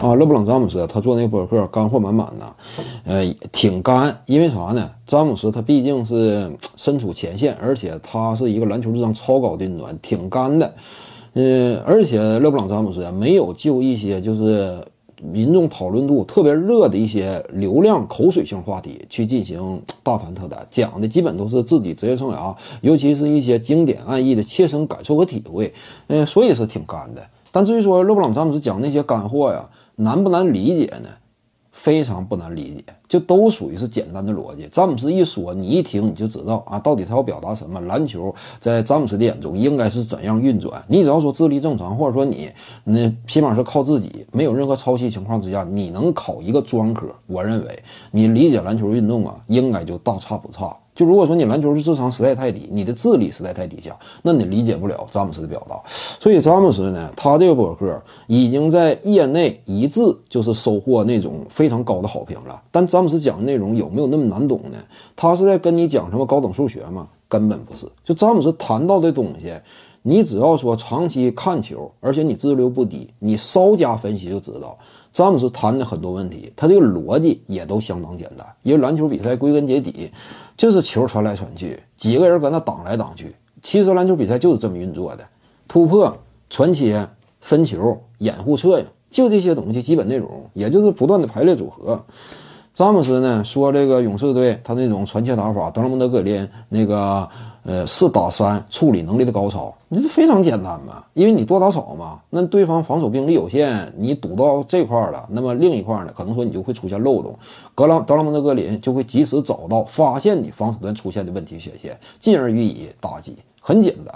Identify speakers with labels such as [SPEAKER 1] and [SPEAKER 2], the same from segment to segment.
[SPEAKER 1] 啊，勒布朗詹姆斯他做那个博客，干货满满呐，呃，挺干，因为啥呢？詹姆斯他毕竟是身处前线，而且他是一个篮球智商超高的运动员，挺干的。嗯，而且勒布朗詹姆斯啊，没有就一些就是民众讨论度特别热的一些流量口水性话题去进行大谈特谈，讲的基本都是自己职业生涯，尤其是一些经典案例的切身感受和体会。嗯，所以是挺干的。但至于说勒布朗詹姆斯讲那些干货呀，难不难理解呢？非常不难理解，就都属于是简单的逻辑。詹姆斯一说，你一听你就知道啊，到底他要表达什么？篮球在詹姆斯的眼中应该是怎样运转？你只要说智力正常，或者说你那起码是靠自己，没有任何抄袭情况之下，你能考一个专科，我认为你理解篮球运动啊，应该就大差不差。就如果说你篮球的智商实在太低，你的智力实在太低下，那你理解不了詹姆斯的表达。所以詹姆斯呢，他这个博客已经在业内一致就是收获那种非常高的好评了。但詹姆斯讲的内容有没有那么难懂呢？他是在跟你讲什么高等数学吗？根本不是。就詹姆斯谈到的东西。你只要说长期看球，而且你资流不低，你稍加分析就知道，詹姆斯谈的很多问题，他这个逻辑也都相当简单。因为篮球比赛归根结底就是球传来传去，几个人搁那挡来挡去。其实篮球比赛就是这么运作的：突破、传切、分球、掩护、策应，就这些东西基本内容，也就是不断的排列组合。詹姆斯呢说这个勇士队他那种传切打法，德拉蒙德格林那个。呃，四打三处理能力的高超，你这非常简单嘛？因为你多打少嘛，那对方防守兵力有限，你堵到这块儿了，那么另一块儿呢，可能说你就会出现漏洞，格朗德拉蒙德格林就会及时找到发现你防守端出现的问题缺陷，进而予以打击，很简单。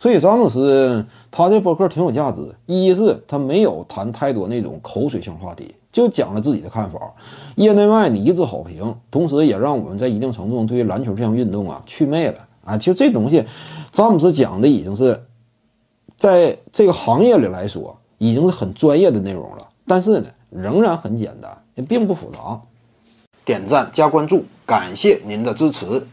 [SPEAKER 1] 所以詹姆斯他这博客挺有价值，一是他没有谈太多那种口水性话题，就讲了自己的看法，业内外的一致好评，同时也让我们在一定程度上对于篮球这项运动啊祛魅了。啊，就这东西，詹姆斯讲的已经是，在这个行业里来说，已经是很专业的内容了。但是呢，仍然很简单，也并不复杂。点赞加关注，感谢您的支持。